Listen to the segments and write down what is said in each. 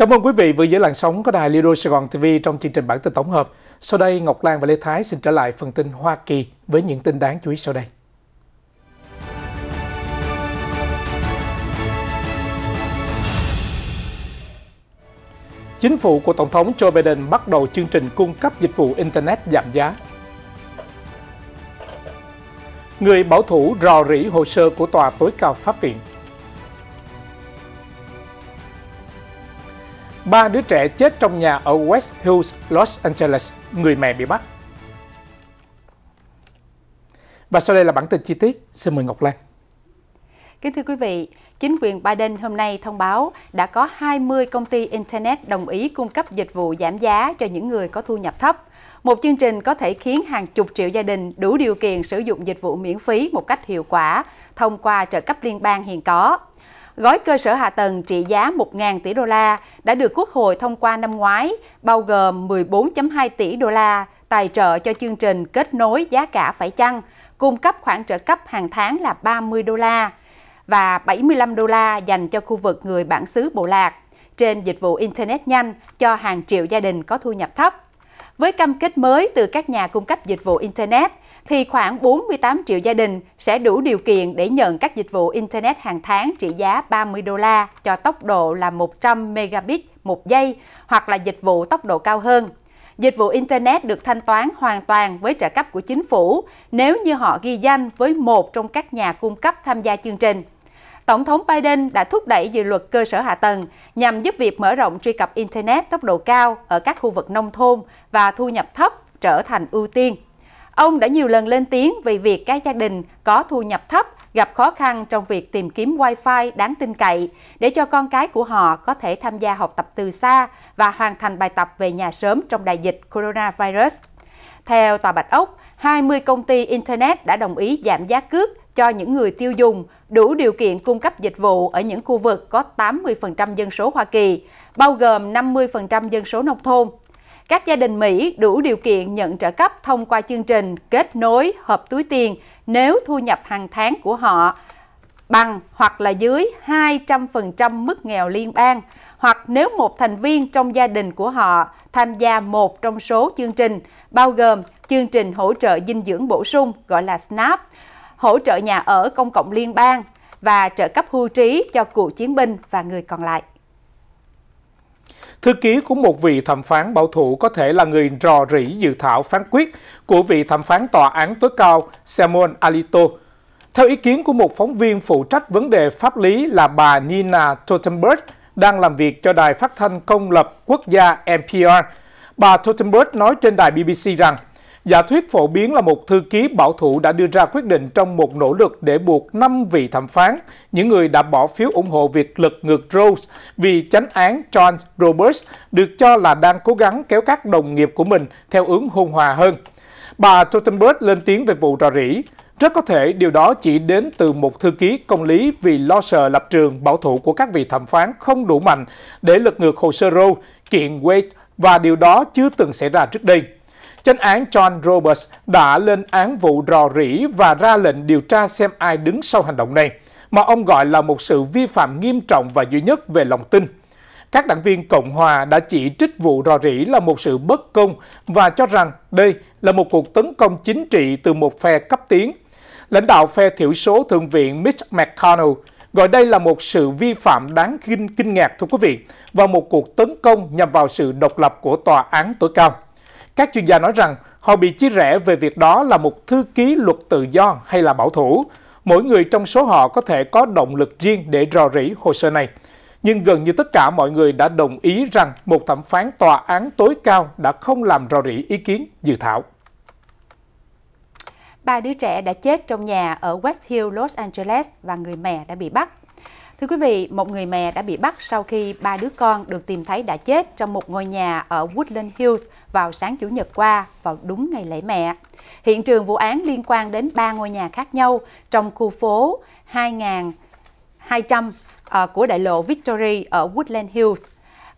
Cảm ơn quý vị vừa giữ làn sóng của đài Lido Sài Gòn TV trong chương trình bản tin tổng hợp. Sau đây, Ngọc Lan và Lê Thái xin trở lại phần tin Hoa Kỳ với những tin đáng chú ý sau đây. Chính phủ của Tổng thống Joe Biden bắt đầu chương trình cung cấp dịch vụ Internet giảm giá. Người bảo thủ rò rỉ hồ sơ của Tòa tối cao Pháp viện. ba đứa trẻ chết trong nhà ở West Hills, Los Angeles, người mẹ bị bắt. Và sau đây là bản tin chi tiết. Xin mời Ngọc Lan. Kính thưa quý vị, chính quyền Biden hôm nay thông báo đã có 20 công ty Internet đồng ý cung cấp dịch vụ giảm giá cho những người có thu nhập thấp. Một chương trình có thể khiến hàng chục triệu gia đình đủ điều kiện sử dụng dịch vụ miễn phí một cách hiệu quả thông qua trợ cấp liên bang hiện có. Gói cơ sở hạ tầng trị giá 1.000 tỷ đô la đã được Quốc hội thông qua năm ngoái, bao gồm 14.2 tỷ đô la tài trợ cho chương trình kết nối giá cả phải chăng, cung cấp khoản trợ cấp hàng tháng là 30 đô la và 75 đô la dành cho khu vực người bản xứ bộ lạc trên dịch vụ Internet nhanh cho hàng triệu gia đình có thu nhập thấp. Với cam kết mới từ các nhà cung cấp dịch vụ Internet, thì khoảng 48 triệu gia đình sẽ đủ điều kiện để nhận các dịch vụ Internet hàng tháng trị giá 30 đô la cho tốc độ là 100 megabit một giây hoặc là dịch vụ tốc độ cao hơn. Dịch vụ Internet được thanh toán hoàn toàn với trợ cấp của chính phủ nếu như họ ghi danh với một trong các nhà cung cấp tham gia chương trình. Tổng thống Biden đã thúc đẩy dự luật cơ sở hạ tầng nhằm giúp việc mở rộng truy cập Internet tốc độ cao ở các khu vực nông thôn và thu nhập thấp trở thành ưu tiên. Ông đã nhiều lần lên tiếng về việc các gia đình có thu nhập thấp gặp khó khăn trong việc tìm kiếm Wi-Fi đáng tin cậy để cho con cái của họ có thể tham gia học tập từ xa và hoàn thành bài tập về nhà sớm trong đại dịch coronavirus. Theo Tòa Bạch Ốc, 20 công ty Internet đã đồng ý giảm giá cước cho những người tiêu dùng đủ điều kiện cung cấp dịch vụ ở những khu vực có 80% dân số Hoa Kỳ, bao gồm 50% dân số nông thôn. Các gia đình Mỹ đủ điều kiện nhận trợ cấp thông qua chương trình kết nối hợp túi tiền nếu thu nhập hàng tháng của họ bằng hoặc là dưới 200% mức nghèo liên bang hoặc nếu một thành viên trong gia đình của họ tham gia một trong số chương trình bao gồm chương trình hỗ trợ dinh dưỡng bổ sung gọi là SNAP, hỗ trợ nhà ở công cộng liên bang và trợ cấp hưu trí cho cựu chiến binh và người còn lại. Thư ký của một vị thẩm phán bảo thủ có thể là người rò rỉ dự thảo phán quyết của vị thẩm phán tòa án tối cao Samuel Alito. Theo ý kiến của một phóng viên phụ trách vấn đề pháp lý là bà Nina Totenberg đang làm việc cho đài phát thanh công lập quốc gia NPR, bà Totenberg nói trên đài BBC rằng Giả thuyết phổ biến là một thư ký bảo thủ đã đưa ra quyết định trong một nỗ lực để buộc 5 vị thẩm phán, những người đã bỏ phiếu ủng hộ việc lật ngược Rose vì chánh án John Roberts được cho là đang cố gắng kéo các đồng nghiệp của mình theo hướng hôn hòa hơn. Bà Stoltenberg lên tiếng về vụ rò rỉ. Rất có thể điều đó chỉ đến từ một thư ký công lý vì lo sợ lập trường bảo thủ của các vị thẩm phán không đủ mạnh để lật ngược hồ sơ Roe, kiện Wade và điều đó chưa từng xảy ra trước đây. Chánh án John Roberts đã lên án vụ rò rỉ và ra lệnh điều tra xem ai đứng sau hành động này, mà ông gọi là một sự vi phạm nghiêm trọng và duy nhất về lòng tin. Các đảng viên Cộng Hòa đã chỉ trích vụ rò rỉ là một sự bất công và cho rằng đây là một cuộc tấn công chính trị từ một phe cấp tiến. Lãnh đạo phe thiểu số Thượng viện Mitch McConnell gọi đây là một sự vi phạm đáng kinh, kinh ngạc thưa quý vị và một cuộc tấn công nhằm vào sự độc lập của tòa án tối cao. Các chuyên gia nói rằng họ bị chia rẽ về việc đó là một thư ký luật tự do hay là bảo thủ. Mỗi người trong số họ có thể có động lực riêng để rò rỉ hồ sơ này. Nhưng gần như tất cả mọi người đã đồng ý rằng một thẩm phán tòa án tối cao đã không làm rò rỉ ý kiến dự thảo ba đứa trẻ đã chết trong nhà ở West Hill, Los Angeles và người mẹ đã bị bắt. Thưa quý vị, một người mẹ đã bị bắt sau khi ba đứa con được tìm thấy đã chết trong một ngôi nhà ở Woodland Hills vào sáng Chủ nhật qua, vào đúng ngày lễ mẹ. Hiện trường vụ án liên quan đến ba ngôi nhà khác nhau trong khu phố 2200 ờ, của đại lộ Victory ở Woodland Hills.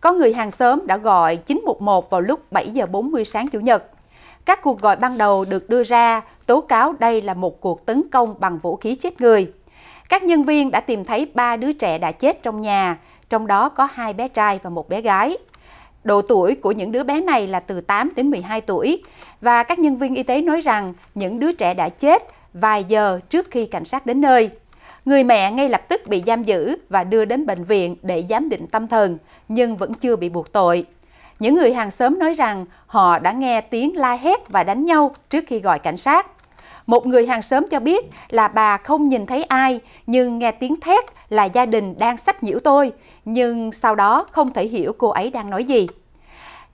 Có người hàng xóm đã gọi 911 vào lúc 7 giờ 40 sáng Chủ nhật. Các cuộc gọi ban đầu được đưa ra tố cáo đây là một cuộc tấn công bằng vũ khí chết người. Các nhân viên đã tìm thấy ba đứa trẻ đã chết trong nhà, trong đó có hai bé trai và một bé gái. Độ tuổi của những đứa bé này là từ 8 đến 12 tuổi và các nhân viên y tế nói rằng những đứa trẻ đã chết vài giờ trước khi cảnh sát đến nơi. Người mẹ ngay lập tức bị giam giữ và đưa đến bệnh viện để giám định tâm thần, nhưng vẫn chưa bị buộc tội. Những người hàng xóm nói rằng họ đã nghe tiếng la hét và đánh nhau trước khi gọi cảnh sát. Một người hàng xóm cho biết là bà không nhìn thấy ai, nhưng nghe tiếng thét là gia đình đang sách nhiễu tôi, nhưng sau đó không thể hiểu cô ấy đang nói gì.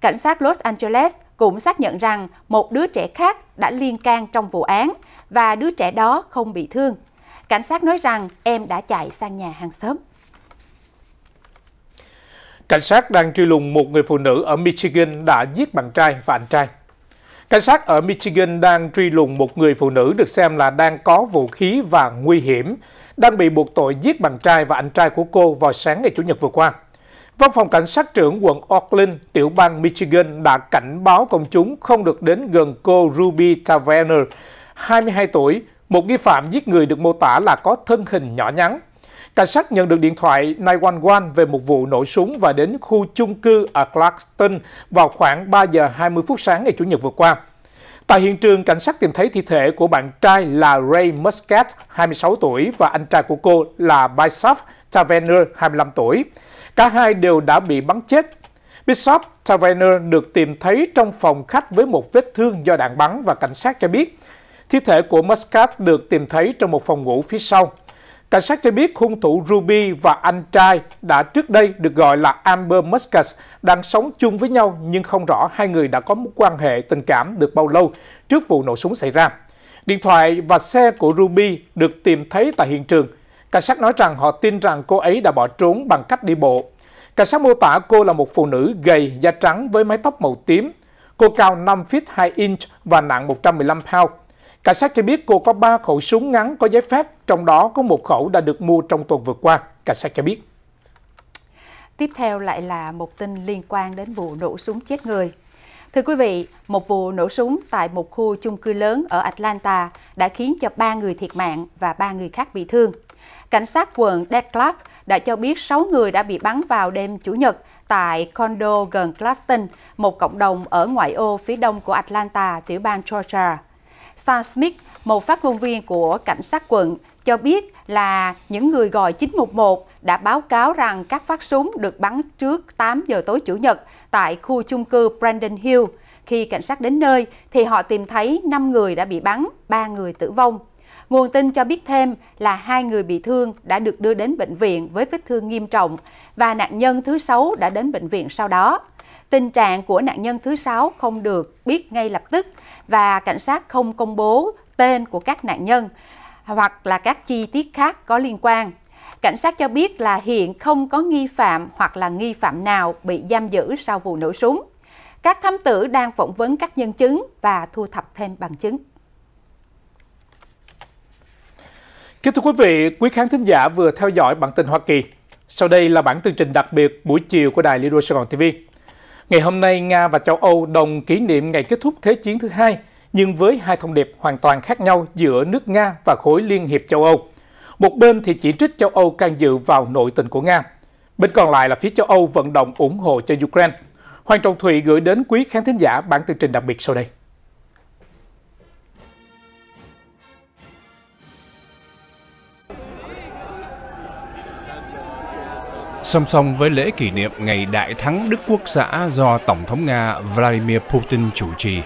Cảnh sát Los Angeles cũng xác nhận rằng một đứa trẻ khác đã liên can trong vụ án và đứa trẻ đó không bị thương. Cảnh sát nói rằng em đã chạy sang nhà hàng xóm. Cảnh sát đang truy lùng một người phụ nữ ở Michigan đã giết bạn trai và anh trai. Cảnh sát ở Michigan đang truy lùng một người phụ nữ được xem là đang có vũ khí và nguy hiểm, đang bị buộc tội giết bạn trai và anh trai của cô vào sáng ngày Chủ nhật vừa qua. Văn phòng cảnh sát trưởng quận Oakland, tiểu bang Michigan đã cảnh báo công chúng không được đến gần cô Ruby Taverner, 22 tuổi, một nghi phạm giết người được mô tả là có thân hình nhỏ nhắn, Cảnh sát nhận được điện thoại 911 về một vụ nổ súng và đến khu chung cư ở Clarkston vào khoảng 3 giờ 20 phút sáng ngày Chủ nhật vừa qua. Tại hiện trường, cảnh sát tìm thấy thi thể của bạn trai là Ray Muscat, 26 tuổi, và anh trai của cô là Bishop Taverner, 25 tuổi. Cả hai đều đã bị bắn chết. Bishop Taverner được tìm thấy trong phòng khách với một vết thương do đạn bắn và cảnh sát cho biết thi thể của Muscat được tìm thấy trong một phòng ngủ phía sau. Cảnh sát cho biết hung thủ Ruby và anh trai đã trước đây được gọi là Amber Muscat đang sống chung với nhau nhưng không rõ hai người đã có mối quan hệ tình cảm được bao lâu trước vụ nổ súng xảy ra. Điện thoại và xe của Ruby được tìm thấy tại hiện trường. Cảnh sát nói rằng họ tin rằng cô ấy đã bỏ trốn bằng cách đi bộ. Cảnh sát mô tả cô là một phụ nữ gầy, da trắng với mái tóc màu tím. Cô cao 5 feet 2 inch và nặng 115 pound. Cảnh sát cho biết cô có 3 khẩu súng ngắn có giấy phép, trong đó có một khẩu đã được mua trong tuần vừa qua, cảnh sát cho biết. Tiếp theo lại là một tin liên quan đến vụ nổ súng chết người. Thưa quý vị, một vụ nổ súng tại một khu chung cư lớn ở Atlanta đã khiến cho 3 người thiệt mạng và 3 người khác bị thương. Cảnh sát quận Dead Clark đã cho biết 6 người đã bị bắn vào đêm Chủ nhật tại condo gần Claston, một cộng đồng ở ngoại ô phía đông của Atlanta, tiểu bang Georgia. Sam Smith, một phát ngôn viên của cảnh sát quận, cho biết là những người gọi 911 đã báo cáo rằng các phát súng được bắn trước 8 giờ tối Chủ nhật tại khu chung cư Brandon Hill. Khi cảnh sát đến nơi thì họ tìm thấy 5 người đã bị bắn, 3 người tử vong. Nguồn tin cho biết thêm là hai người bị thương đã được đưa đến bệnh viện với vết thương nghiêm trọng và nạn nhân thứ sáu đã đến bệnh viện sau đó. Tình trạng của nạn nhân thứ sáu không được biết ngay lập tức và cảnh sát không công bố tên của các nạn nhân hoặc là các chi tiết khác có liên quan. Cảnh sát cho biết là hiện không có nghi phạm hoặc là nghi phạm nào bị giam giữ sau vụ nổ súng. Các thám tử đang phỏng vấn các nhân chứng và thu thập thêm bằng chứng. Kính thưa quý vị, quý khán thính giả vừa theo dõi bản tin Hoa Kỳ. Sau đây là bản tường trình đặc biệt buổi chiều của Đài Lido Sài Gòn TV. Ngày hôm nay, Nga và châu Âu đồng kỷ niệm ngày kết thúc Thế chiến thứ hai, nhưng với hai thông điệp hoàn toàn khác nhau giữa nước Nga và khối Liên hiệp châu Âu. Một bên thì chỉ trích châu Âu can dự vào nội tình của Nga. Bên còn lại là phía châu Âu vận động ủng hộ cho Ukraine. Hoàng Trọng Thụy gửi đến quý khán thính giả bản tường trình đặc biệt sau đây. song song với lễ kỷ niệm ngày đại thắng Đức Quốc xã do Tổng thống Nga Vladimir Putin chủ trì,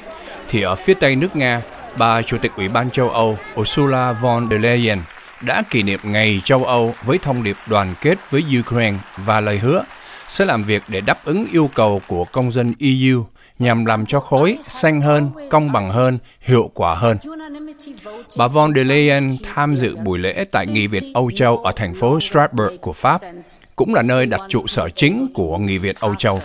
thì ở phía tây nước Nga, bà Chủ tịch Ủy ban châu Âu Ursula von der Leyen đã kỷ niệm ngày châu Âu với thông điệp đoàn kết với Ukraine và lời hứa sẽ làm việc để đáp ứng yêu cầu của công dân EU nhằm làm cho khối xanh hơn, công bằng hơn, hiệu quả hơn. Bà von der Leyen tham dự buổi lễ tại Nghị viện Âu Châu ở thành phố Strasbourg của Pháp cũng là nơi đặt trụ sở chính của Nghị viện Âu Châu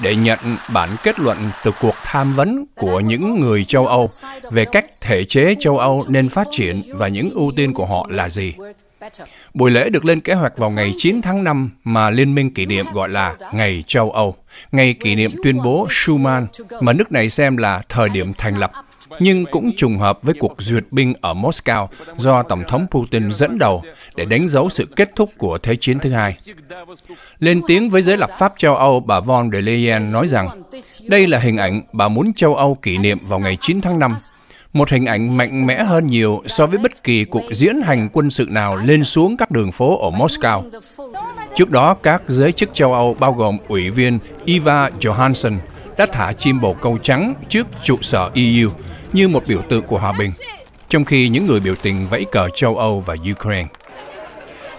để nhận bản kết luận từ cuộc tham vấn của những người châu Âu về cách thể chế châu Âu nên phát triển và những ưu tiên của họ là gì. Buổi lễ được lên kế hoạch vào ngày 9 tháng 5 mà Liên minh kỷ niệm gọi là Ngày châu Âu, ngày kỷ niệm tuyên bố Schuman mà nước này xem là thời điểm thành lập nhưng cũng trùng hợp với cuộc duyệt binh ở Moscow do Tổng thống Putin dẫn đầu để đánh dấu sự kết thúc của Thế chiến thứ hai. Lên tiếng với giới lập pháp châu Âu, bà von der Leyen nói rằng đây là hình ảnh bà muốn châu Âu kỷ niệm vào ngày 9 tháng 5, một hình ảnh mạnh mẽ hơn nhiều so với bất kỳ cuộc diễn hành quân sự nào lên xuống các đường phố ở Moscow. Trước đó, các giới chức châu Âu bao gồm ủy viên Eva Johansson, đã thả chim bồ câu trắng trước trụ sở EU như một biểu tượng của hòa bình, trong khi những người biểu tình vẫy cờ châu Âu và Ukraine.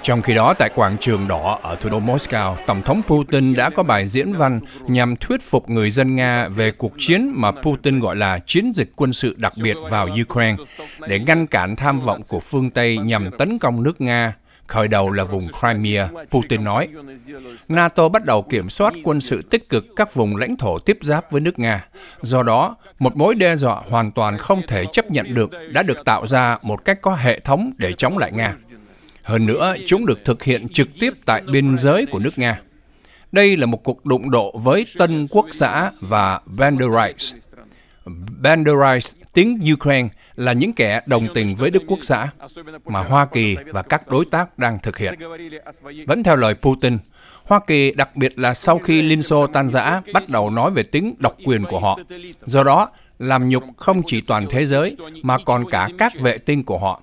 Trong khi đó, tại quảng trường đỏ ở thủ đô Moscow, Tổng thống Putin đã có bài diễn văn nhằm thuyết phục người dân Nga về cuộc chiến mà Putin gọi là chiến dịch quân sự đặc biệt vào Ukraine để ngăn cản tham vọng của phương Tây nhằm tấn công nước Nga Khởi đầu là vùng Crimea, Putin nói. NATO bắt đầu kiểm soát quân sự tích cực các vùng lãnh thổ tiếp giáp với nước Nga. Do đó, một mối đe dọa hoàn toàn không thể chấp nhận được đã được tạo ra một cách có hệ thống để chống lại Nga. Hơn nữa, chúng được thực hiện trực tiếp tại biên giới của nước Nga. Đây là một cuộc đụng độ với Tân Quốc xã và Van der Reich, Banderais tiếng Ukraine là những kẻ đồng tình với Đức Quốc xã mà Hoa Kỳ và các đối tác đang thực hiện. Vẫn theo lời Putin, Hoa Kỳ đặc biệt là sau khi Liên Xô tan rã bắt đầu nói về tính độc quyền của họ. Do đó, làm nhục không chỉ toàn thế giới mà còn cả các vệ tinh của họ.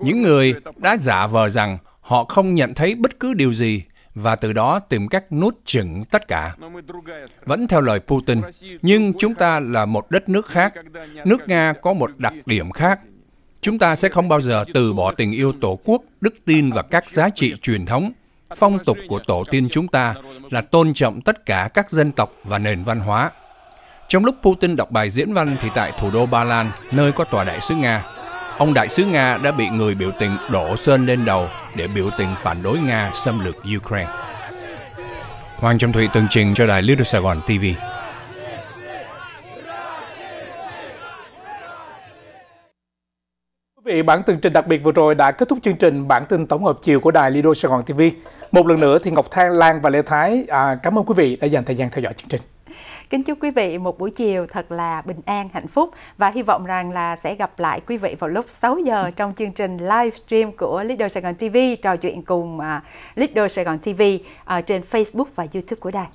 Những người đã giả vờ rằng họ không nhận thấy bất cứ điều gì và từ đó tìm cách nuốt chửng tất cả. Vẫn theo lời Putin, nhưng chúng ta là một đất nước khác. Nước Nga có một đặc điểm khác. Chúng ta sẽ không bao giờ từ bỏ tình yêu tổ quốc, đức tin và các giá trị truyền thống. Phong tục của tổ tiên chúng ta là tôn trọng tất cả các dân tộc và nền văn hóa. Trong lúc Putin đọc bài diễn văn thì tại thủ đô Ba Lan, nơi có tòa đại sứ Nga, ông đại sứ Nga đã bị người biểu tình đổ sơn lên đầu để biểu tình phản đối Nga xâm lược Ukraine. Hoàng Trọng Thụy tường trình cho đài Little Sài Gòn TV. Quý vị, bản tường trình đặc biệt vừa rồi đã kết thúc chương trình bản tin tổng hợp chiều của đài Lido Sài Gòn TV. Một lần nữa thì Ngọc Thang, Lan và Lê Thái à, cảm ơn quý vị đã dành thời gian theo dõi chương trình. Kính chúc quý vị một buổi chiều thật là bình an, hạnh phúc và hy vọng rằng là sẽ gặp lại quý vị vào lúc 6 giờ ừ. trong chương trình livestream của Leader Sài Gòn TV trò chuyện cùng à, Leader Sài Gòn TV à, trên Facebook và YouTube của đài.